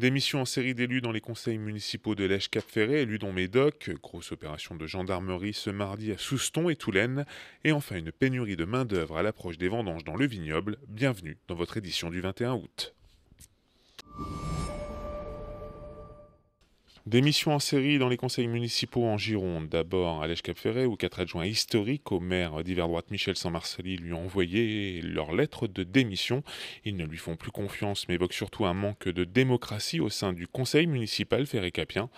Démission en série d'élus dans les conseils municipaux de Lèche-Cap-Ferré élus dont médoc grosse opération de gendarmerie ce mardi à Souston et Toulaine, et enfin une pénurie de main-d'œuvre à l'approche des vendanges dans le vignoble. Bienvenue dans votre édition du 21 août. Démission en série dans les conseils municipaux en Gironde. D'abord à Lèche-Cap-Ferret, où quatre adjoints historiques au maire d'hiver droite Michel Saint-Marcelli lui ont envoyé leur lettre de démission. Ils ne lui font plus confiance, mais évoquent surtout un manque de démocratie au sein du conseil municipal ferré-capien.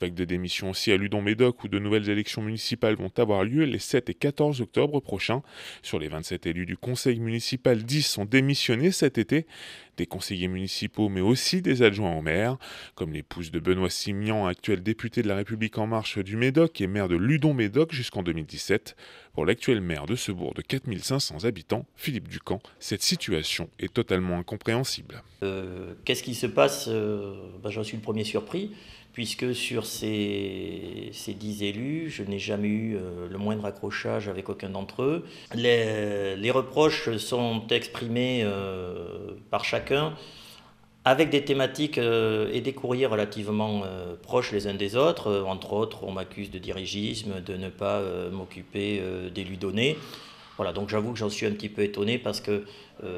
Avec des démissions aussi à Ludon-Médoc, où de nouvelles élections municipales vont avoir lieu les 7 et 14 octobre prochains. Sur les 27 élus du conseil municipal, 10 sont démissionnés cet été des conseillers municipaux, mais aussi des adjoints au maire, comme l'épouse de Benoît Simian, actuel député de la République en marche du Médoc et maire de Ludon-Médoc jusqu'en 2017. Pour l'actuel maire de ce bourg de 4500 habitants, Philippe Ducamp, cette situation est totalement incompréhensible. Euh, qu'est-ce qui se passe euh, bah, J'en suis le premier surpris puisque sur ces, ces élus, je n'ai jamais eu euh, le moindre accrochage avec aucun d'entre eux. Les, les, reproches sont exprimés euh, par chacun avec des thématiques euh, et des courriers relativement proches les uns des autres. Entre autres, on m'accuse de dirigisme, de ne pas m'occuper d'élus donnés. Voilà, donc j'avoue que j'en suis un petit peu étonné parce que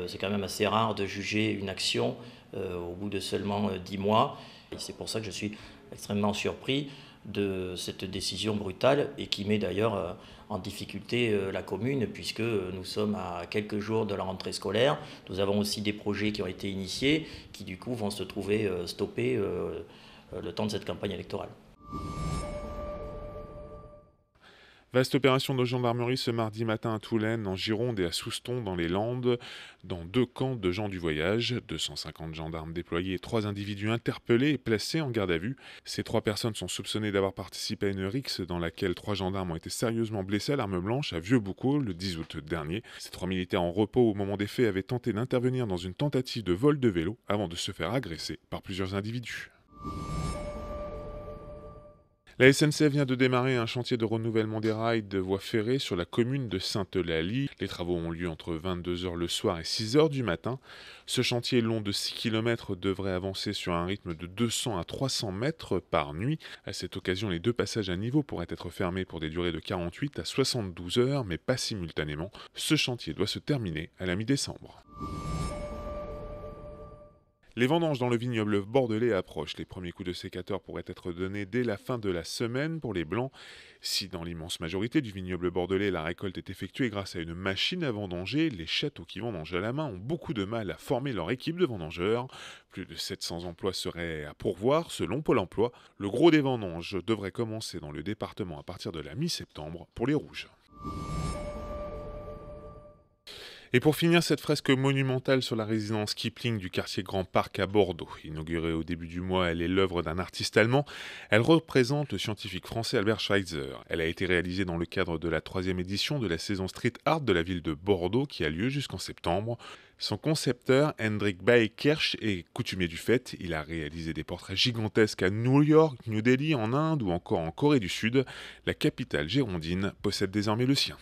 c'est quand même assez rare de juger une action au bout de seulement dix mois. Et c'est pour ça que je suis extrêmement surpris de cette décision brutale et qui met d'ailleurs euh, en difficulté euh, la commune puisque nous sommes à quelques jours de la rentrée scolaire. Nous avons aussi des projets qui ont été initiés qui du coup vont se trouver euh, stoppés le temps de cette campagne électorale. Vaste opération de gendarmerie ce mardi matin à Toulaine, en Gironde et à Souston dans les Landes, dans deux camps de gens du voyage. 250 gendarmes déployés et trois individus interpellés et placés en garde à vue. Ces trois personnes sont soupçonnées d'avoir participé à une rixe dans laquelle trois gendarmes ont été sérieusement blessés à l'arme blanche à vieux boucault le 10 août dernier. Ces trois militaires en repos au moment des faits avaient tenté d'intervenir dans une tentative de vol de vélo avant de se faire agresser par plusieurs individus. La SNCF vient de démarrer un chantier de renouvellement des rails de voies ferrées sur la commune de Sainte-Eulalie. Les travaux ont lieu entre 22h le soir et 6h du matin. Ce chantier long de 6 km devrait avancer sur un rythme de 200 à 300 mètres par nuit. À cette occasion, les deux passages à niveau pourraient être fermés pour des durées de 48 à 72 heures, mais pas simultanément. Ce chantier doit se terminer à la mi-décembre. Les vendanges dans le vignoble bordelais approchent. Les premiers coups de sécateur pourraient être donnés dès la fin de la semaine pour les blancs. Si dans l'immense majorité du vignoble bordelais, la récolte est effectuée grâce à une machine à vendanger, les châteaux qui vendangent à la main ont beaucoup de mal à former leur équipe de vendangeurs. Plus de 700 emplois seraient à pourvoir selon Pôle emploi. Le gros des vendanges devrait commencer dans le département à partir de la mi-septembre pour les rouges. Et pour finir, cette fresque monumentale sur la résidence Kipling du quartier Grand Parc à Bordeaux. Inaugurée au début du mois, elle est l'œuvre d'un artiste allemand. Elle représente le scientifique français Albert Schweitzer. Elle a été réalisée dans le cadre de la troisième édition de la saison street art de la ville de Bordeaux qui a lieu jusqu'en septembre. Son concepteur, Hendrik Baekersch, est coutumier du fait. Il a réalisé des portraits gigantesques à New York, New Delhi, en Inde ou encore en Corée du Sud. La capitale girondine possède désormais le sien.